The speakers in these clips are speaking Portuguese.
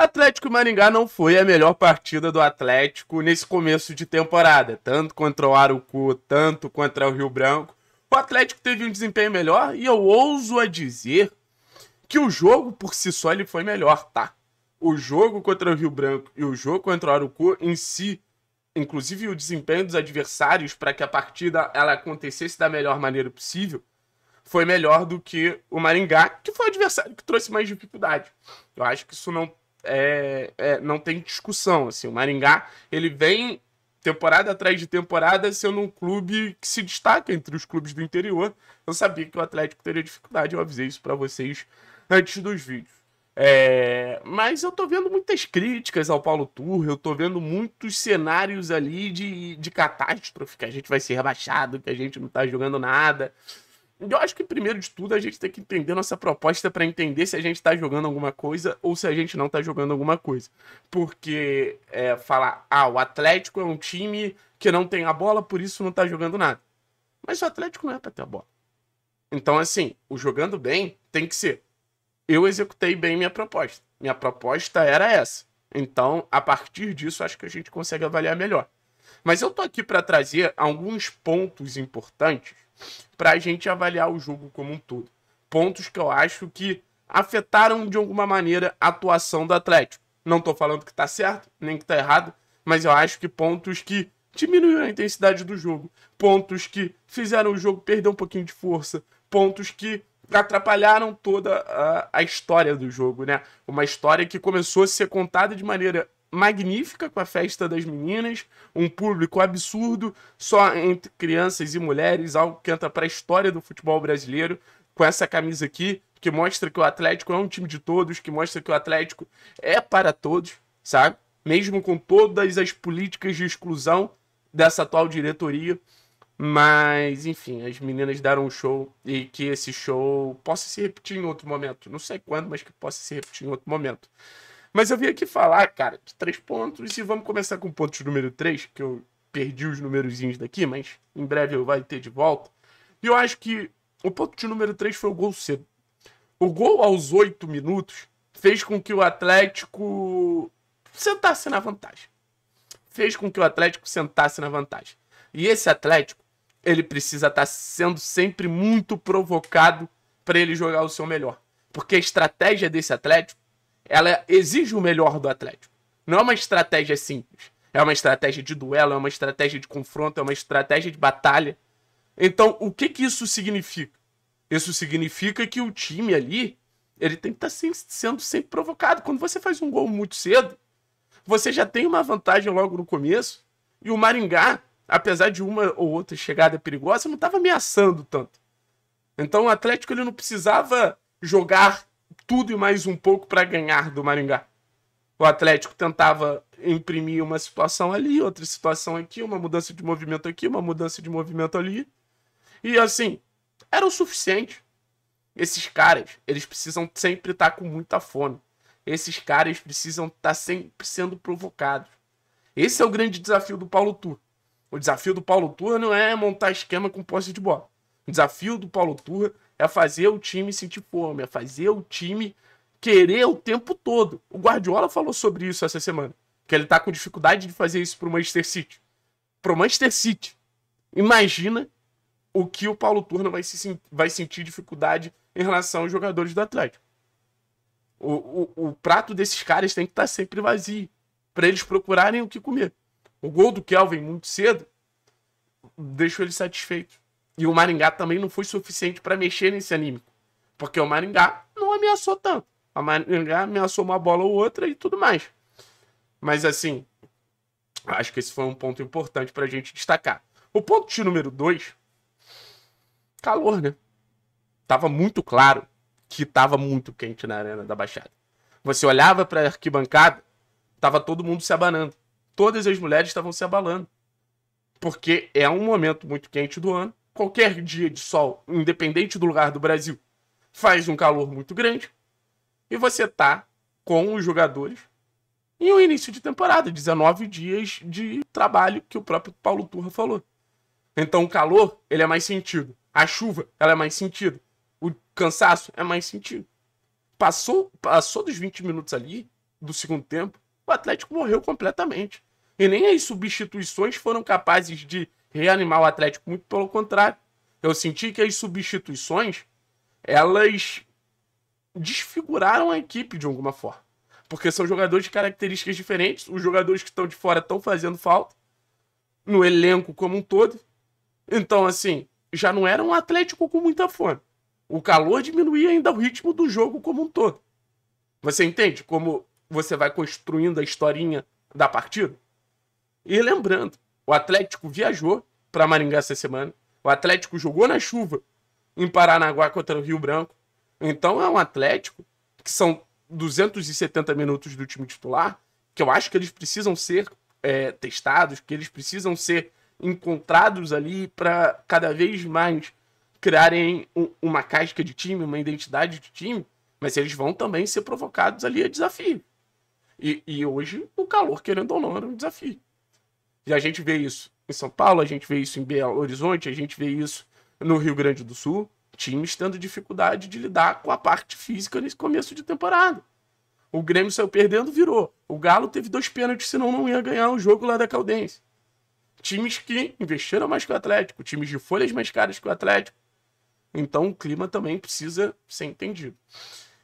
Atlético e Maringá não foi a melhor partida do Atlético nesse começo de temporada, tanto contra o Arucu, tanto contra o Rio Branco. O Atlético teve um desempenho melhor e eu ouso a dizer que o jogo por si só ele foi melhor, tá? O jogo contra o Rio Branco e o jogo contra o Arucu em si, inclusive o desempenho dos adversários para que a partida ela acontecesse da melhor maneira possível, foi melhor do que o Maringá, que foi o adversário que trouxe mais dificuldade. Eu acho que isso não é, é, não tem discussão. Assim, o Maringá ele vem temporada atrás de temporada sendo um clube que se destaca entre os clubes do interior. Eu sabia que o Atlético teria dificuldade, eu avisei isso para vocês antes dos vídeos. É, mas eu tô vendo muitas críticas ao Paulo Turra, eu tô vendo muitos cenários ali de, de catástrofe, que a gente vai ser rebaixado, que a gente não tá jogando nada. Eu acho que, primeiro de tudo, a gente tem que entender nossa proposta para entender se a gente está jogando alguma coisa ou se a gente não está jogando alguma coisa. Porque é, falar, ah, o Atlético é um time que não tem a bola, por isso não está jogando nada. Mas o Atlético não é para ter a bola. Então, assim, o jogando bem tem que ser. Eu executei bem minha proposta. Minha proposta era essa. Então, a partir disso, acho que a gente consegue avaliar melhor. Mas eu tô aqui para trazer alguns pontos importantes para a gente avaliar o jogo como um todo. Pontos que eu acho que afetaram de alguma maneira a atuação do Atlético. Não estou falando que está certo, nem que está errado, mas eu acho que pontos que diminuíram a intensidade do jogo, pontos que fizeram o jogo perder um pouquinho de força, pontos que atrapalharam toda a, a história do jogo, né? Uma história que começou a ser contada de maneira magnífica com a festa das meninas, um público absurdo, só entre crianças e mulheres, algo que entra para a história do futebol brasileiro, com essa camisa aqui, que mostra que o Atlético é um time de todos, que mostra que o Atlético é para todos, sabe? Mesmo com todas as políticas de exclusão dessa atual diretoria. Mas, enfim, as meninas deram um show e que esse show possa se repetir em outro momento. Não sei quando, mas que possa se repetir em outro momento. Mas eu vim aqui falar, cara, de três pontos. E vamos começar com o ponto número três que eu perdi os numerozinhos daqui, mas em breve eu vai ter de volta. E eu acho que o ponto de número três foi o gol cedo. O gol aos oito minutos fez com que o Atlético sentasse na vantagem. Fez com que o Atlético sentasse na vantagem. E esse Atlético, ele precisa estar tá sendo sempre muito provocado para ele jogar o seu melhor. Porque a estratégia desse Atlético ela exige o melhor do Atlético. Não é uma estratégia simples. É uma estratégia de duelo, é uma estratégia de confronto, é uma estratégia de batalha. Então, o que que isso significa? Isso significa que o time ali, ele tem que tá estar sendo sempre provocado. Quando você faz um gol muito cedo, você já tem uma vantagem logo no começo. E o Maringá, apesar de uma ou outra chegada perigosa, não estava ameaçando tanto. Então o Atlético ele não precisava jogar tudo e mais um pouco para ganhar do Maringá. O Atlético tentava imprimir uma situação ali, outra situação aqui, uma mudança de movimento aqui, uma mudança de movimento ali. E assim, era o suficiente. Esses caras, eles precisam sempre estar tá com muita fome. Esses caras precisam estar tá sempre sendo provocados. Esse é o grande desafio do Paulo Tur. O desafio do Paulo Tur não é montar esquema com posse de bola. O desafio do Paulo Turra é fazer o time sentir fome, é fazer o time querer o tempo todo. O Guardiola falou sobre isso essa semana, que ele tá com dificuldade de fazer isso pro Manchester City. Pro Manchester City. Imagina o que o Paulo Turna vai, se, vai sentir dificuldade em relação aos jogadores do Atlético. O, o, o prato desses caras tem que estar tá sempre vazio para eles procurarem o que comer. O gol do Kelvin muito cedo deixou ele satisfeito. E o Maringá também não foi suficiente para mexer nesse anime Porque o Maringá não ameaçou tanto. O Maringá ameaçou uma bola ou outra e tudo mais. Mas assim, acho que esse foi um ponto importante para a gente destacar. O ponto de número 2, calor, né? Tava muito claro que tava muito quente na Arena da Baixada. Você olhava para a arquibancada, tava todo mundo se abanando. Todas as mulheres estavam se abalando. Porque é um momento muito quente do ano qualquer dia de sol, independente do lugar do Brasil, faz um calor muito grande. E você tá com os jogadores em um início de temporada, 19 dias de trabalho que o próprio Paulo Turra falou. Então o calor, ele é mais sentido. A chuva, ela é mais sentido. O cansaço é mais sentido. Passou, passou dos 20 minutos ali do segundo tempo, o Atlético morreu completamente. E nem as substituições foram capazes de reanimar o Atlético, muito pelo contrário. Eu senti que as substituições, elas desfiguraram a equipe de alguma forma. Porque são jogadores de características diferentes, os jogadores que estão de fora estão fazendo falta, no elenco como um todo. Então, assim, já não era um Atlético com muita fome. O calor diminuía ainda o ritmo do jogo como um todo. Você entende como você vai construindo a historinha da partida? E lembrando, o Atlético viajou para Maringá essa semana. O Atlético jogou na chuva em Paranaguá contra o Rio Branco. Então é um Atlético que são 270 minutos do time titular, que eu acho que eles precisam ser é, testados, que eles precisam ser encontrados ali para cada vez mais criarem um, uma casca de time, uma identidade de time, mas eles vão também ser provocados ali a desafio. E, e hoje o calor, querendo ou não, era um desafio. E a gente vê isso em São Paulo, a gente vê isso em Belo Horizonte, a gente vê isso no Rio Grande do Sul. Times tendo dificuldade de lidar com a parte física nesse começo de temporada. O Grêmio saiu perdendo, virou. O Galo teve dois pênaltis, senão não ia ganhar o jogo lá da Caldense. Times que investiram mais que o Atlético, times de folhas mais caras que o Atlético. Então o clima também precisa ser entendido.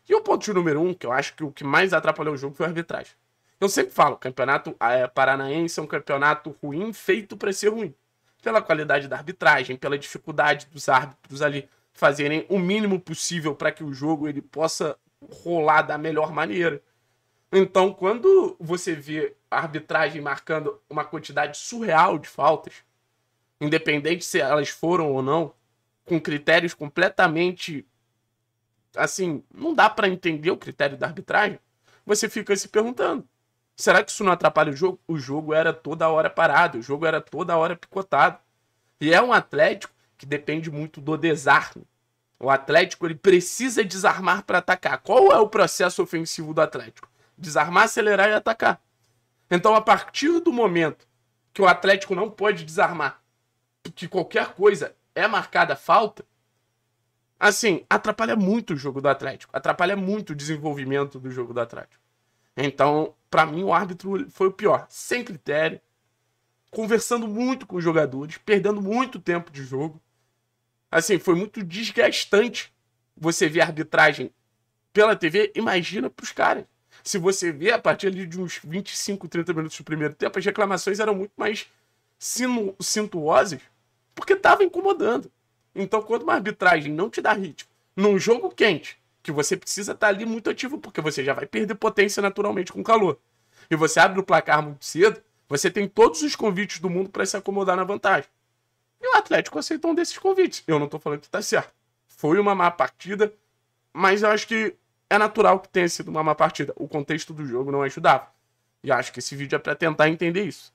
E o ponto número um, que eu acho que o que mais atrapalhou o jogo foi a arbitragem. Eu sempre falo, campeonato é, paranaense é um campeonato ruim feito para ser ruim. Pela qualidade da arbitragem, pela dificuldade dos árbitros ali fazerem o mínimo possível para que o jogo ele possa rolar da melhor maneira. Então, quando você vê a arbitragem marcando uma quantidade surreal de faltas, independente se elas foram ou não, com critérios completamente assim, não dá para entender o critério da arbitragem, você fica se perguntando: Será que isso não atrapalha o jogo? O jogo era toda hora parado, o jogo era toda hora picotado. E é um Atlético que depende muito do desarme. O Atlético ele precisa desarmar para atacar. Qual é o processo ofensivo do Atlético? Desarmar, acelerar e atacar. Então, a partir do momento que o Atlético não pode desarmar, que qualquer coisa é marcada falta, assim, atrapalha muito o jogo do Atlético, atrapalha muito o desenvolvimento do jogo do Atlético. Então, para mim, o árbitro foi o pior. Sem critério, conversando muito com os jogadores, perdendo muito tempo de jogo. Assim, foi muito desgastante você ver a arbitragem pela TV. Imagina para os caras. Se você vê a partir ali de uns 25, 30 minutos do primeiro tempo, as reclamações eram muito mais sinu sintuosas, porque estava incomodando. Então, quando uma arbitragem não te dá ritmo, num jogo quente, que você precisa estar tá ali muito ativo, porque você já vai perder potência naturalmente com o calor. E você abre o placar muito cedo, você tem todos os convites do mundo para se acomodar na vantagem. E o Atlético aceitou um desses convites. Eu não estou falando que está certo. Foi uma má partida, mas eu acho que é natural que tenha sido uma má partida. O contexto do jogo não ajudava. E acho que esse vídeo é para tentar entender isso.